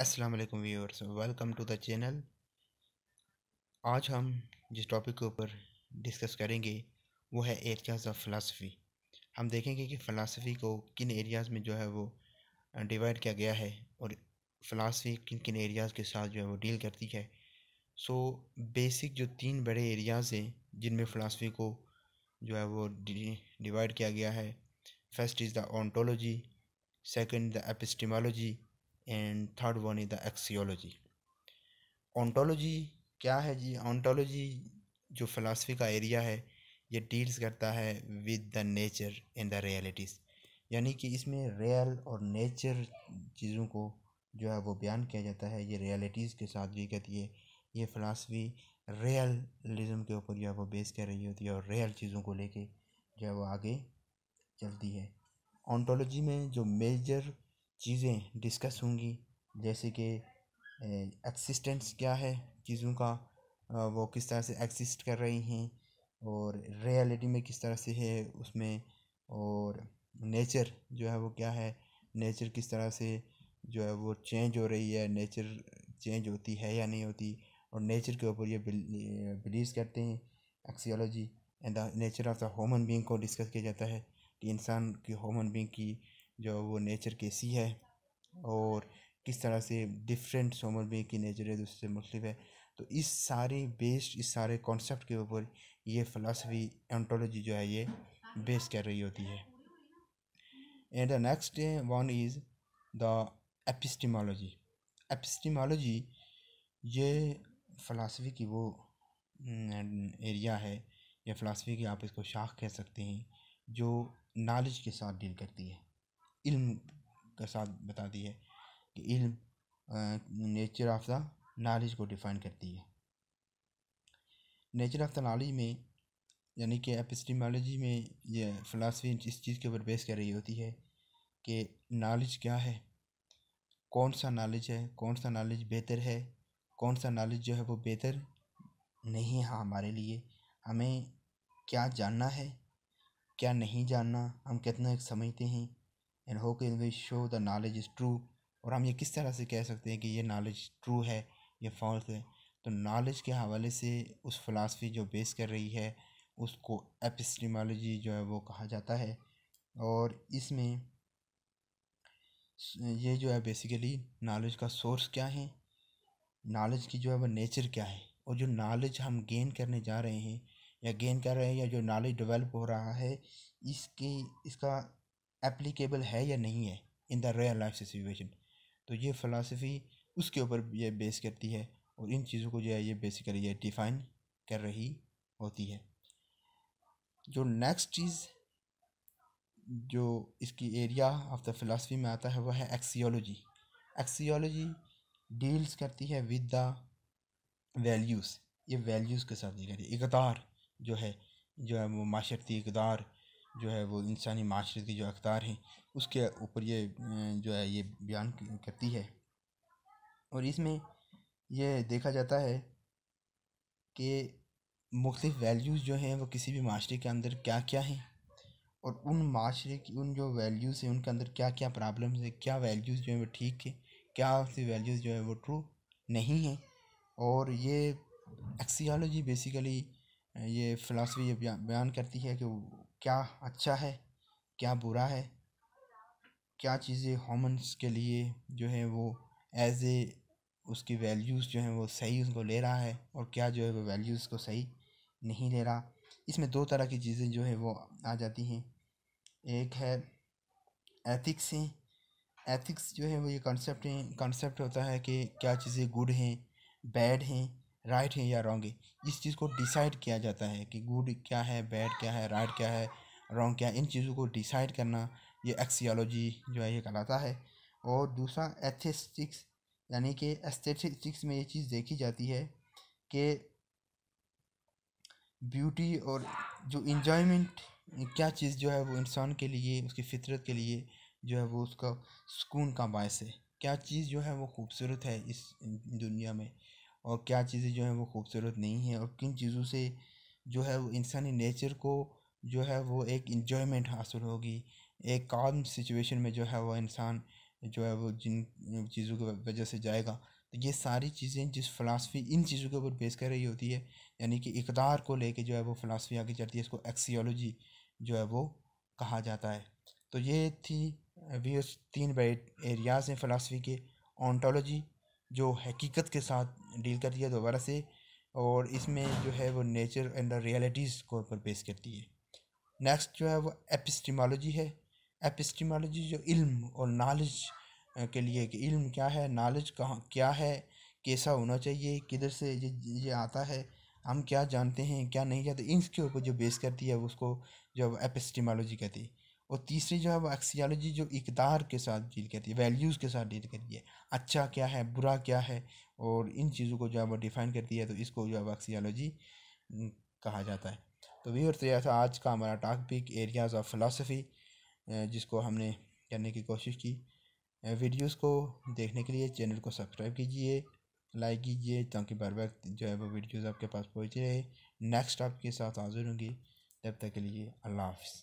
अस्सलाम वालेकुम viewers welcome to the channel आज हम जिस टॉपिक के ऊपर डिस्कस करेंगे वो है एरियाज़ ऑफ फ़िलासफ़ी हम देखेंगे कि फ़िलासफ़ी को किन एरियाज़ में जो है वो डिवाइड किया गया है और फ़िलासफ़ी किन किन एरियाज़ के साथ जो है वो डील करती है सो बेसिक जो तीन बड़े एरियाज़ हैं जिनमें फ़िलासफ़ी को जो है वो डिवाइड किया गया है first is the ontology second the epistemology and third one is the axiology ontology क्या है जी ऑन्टोलॉजी जो फ़िलासफ़ी का एरिया है ये डील्स करता है with the nature and the realities यानी कि इसमें रियल और नेचर चीज़ों को जो है वो बयान किया जाता है ये रियलिटीज़ के साथ भी कहती है ये फ़िलासफ़ी रियलिज़म के ऊपर जो है वो बेस कर रही होती है और रियल चीज़ों को लेके जो है वो आगे चलती है ऑन्टोलॉजी में जो मेजर चीज़ें डिस्कस होंगी जैसे कि एक्सिस्टेंस क्या है चीज़ों का वो किस तरह से एक्सिस्ट कर रही हैं और रियलिटी में किस तरह से है उसमें और नेचर जो है वो क्या है नेचर किस तरह से जो है वो चेंज हो रही है नेचर चेंज होती है या नहीं होती और नेचर के ऊपर ये बिलीव करते हैं axiology and the nature of the human being को डिस्कस किया जाता है कि इंसान की ह्यूमन बींग की जो वो नेचर कैसी है और किस तरह से डिफरेंट सोमर बे की नेचर है दूसरे मुख्तफ है तो इस सारे बेस्ड इस सारे कॉन्सेप्ट के ऊपर ये फ़िलासफ़ी एंटोलॉजी जो है ये बेस कर रही होती है and the next one is the epistemology epistemology ये फलासफी की वो एरिया हम्म, है या फलासफ़ी की आप इसको शाख कह सकते हैं जो नॉलेज के साथ डील करती है इल्म का साथ बताती है कि इल्म नेचर ऑफ द नॉलेज को डिफाइन करती है नेचर ऑफ द नॉलेज में यानी कि एपिस्टीमोलॉजी में यह फ़िलासफ़ी इस चीज़ के ऊपर बेस कर रही होती है कि नॉलेज क्या है कौन सा नॉलेज है कौन सा नॉलेज बेहतर है कौन सा नॉलेज जो है वो बेहतर नहीं है हमारे लिए हमें क्या जानना है क्या नहीं जानना हम कितना समझते हैं and how can we show the knowledge is true और हम ये किस तरह से कह सकते हैं कि ये नॉलेज ट्रू है या फॉल्स है तो नॉलेज के हवाले से उस फ़िलासफ़ी जो बेस कर रही है उसको एपिस्टीमोलॉजी जो है वो कहा जाता है और इसमें ये जो है बेसिकली नॉलेज का सोर्स क्या है नॉलेज की जो है वो नेचर क्या है और जो नॉलेज हम गेन करने जा रहे हैं या गेन कर रहे हैं या जो नॉलेज डेवलप हो रहा है इसकी इसका एप्लीकेबल है या नहीं है in the real life situation तो ये फ़िलासफ़ी उसके ऊपर ये बेस करती है और इन चीज़ों को जो है ये बेसिकली ये डिफ़ाइन कर रही होती है जो नेक्स्ट चीज़ जो इसकी एरिया ऑफ द फिलासफी में आता है वह है एक्सियोलॉजी एक्सियोलॉजी डील्स करती है विद द वैल्यूज़ ये वैल्यूज़ के साथ डील करती है इकदार जो है जो है वो माशरती इकदार जो है वो इंसानी माशरे की जो अखदार हैं उसके ऊपर ये अं, जो है ये बयान करती है और इसमें यह देखा जाता है कि मुख्तफ वैल्यूज़ जो हैं वो किसी भी माशरे के अंदर क्या क्या हैं और उन माशरे की उन जो वैल्यूज़ हैं उनके अंदर क्या क्या प्रॉब्लम्स हैं क्या वैल्यूज़ जो हैं वो ठीक है क्या सी वैल्यूज़ जो है वो ट्रू नहीं है और ये एक्सियालॉजी बेसिकली अं, ये फ़िलासफ़ी ये बयान करती है कि क्या अच्छा है क्या बुरा है क्या चीज़ें हॉमन्स के लिए जो है वो एज ए उसकी वैल्यूज़ जो हैं वो सही उसको ले रहा है और क्या जो है वो वैल्यूज़ को सही नहीं ले रहा इसमें दो तरह की चीज़ें जो है वो आ जाती हैं एक है एथिक्स हैं एथिक्स जो है वो ये कॉन्सेप्ट हैं कॉन्सेप्ट होता है कि क्या चीज़ें गुड हैं बैड हैं राइट है या रॉन्ग है इस चीज़ को डिसाइड किया जाता है कि गुड क्या है बैड क्या है राइट क्या है रॉन्ग क्या है इन चीज़ों को डिसाइड करना ये एक्सियोलॉजी जो है ये कहलाता है और दूसरा एथेस्टिक्स यानी कि एस्थेटिक्स में ये चीज़ देखी जाती है कि ब्यूटी और जो इन्जॉयमेंट क्या चीज़ जो है वो इंसान के लिए उसकी फितरत के लिए जो है वो उसका सुकून का बायस है क्या चीज़ जो है वो खूबसूरत है इस दुनिया में और क्या चीज़ें जो हैं वो खूबसूरत नहीं हैं और किन चीज़ों से जो है वो इंसानी नेचर को जो है वो एक इन्जॉयमेंट हासिल होगी एक काम सिचुएशन में जो है वो इंसान जो है वो जिन चीज़ों की वजह से जाएगा तो ये सारी चीज़ें जिस फ़िलासफ़ी इन चीज़ों के ऊपर बेस कर रही होती है यानी कि इकदार को लेके जो है वो फ़िलासफ़ी आगे चलती है इसको एक्सियोलॉजी जो है वो कहा जाता है तो ये थी अभी तीन बड़े एरियाज़ हैं फ़िलासफ़ी के ऑनटोलॉजी जो हकीकत के साथ डील करती है दोबारा से और इसमें जो है वो नेचर एंड रियलिटीज़ को ऊपर पेश करती है नेक्स्ट जो है वो एपिस्टिमोलॉजी है एपिस्टिमोलॉजी जो इल्म और नॉलेज के लिए कि इल्म क्या है नॉलेज कहाँ क्या है कैसा होना चाहिए किधर से ये ये आता है हम क्या जानते हैं क्या नहीं जानते तो इसके ऊपर जो बेस करती है उसको जो एपिस्टिमोलॉजी कहती है और तीसरी जो है वो एक्सियालॉजी जो इकदार के साथ डील करती है वैल्यूज़ के साथ डील करती है अच्छा क्या है बुरा क्या है और इन चीज़ों को जो है वो डिफाइन करती है तो इसको जो है वो एक्सियालॉजी कहा जाता है तो वी और तो यह था आज का हमारा टॉपिक एरियाज़ ऑफ फ़िलासफ़ी जिसको हमने करने की कोशिश की वीडियोज़ को देखने के लिए चैनल को सब्सक्राइब कीजिए लाइक कीजिए ताकि बार बार जो है वो वीडियोज़ आपके पास पहुँच रहे नेक्स्ट आपके साथ हाजिर होंगी तब तक के लिए अल्लाह हाफिज़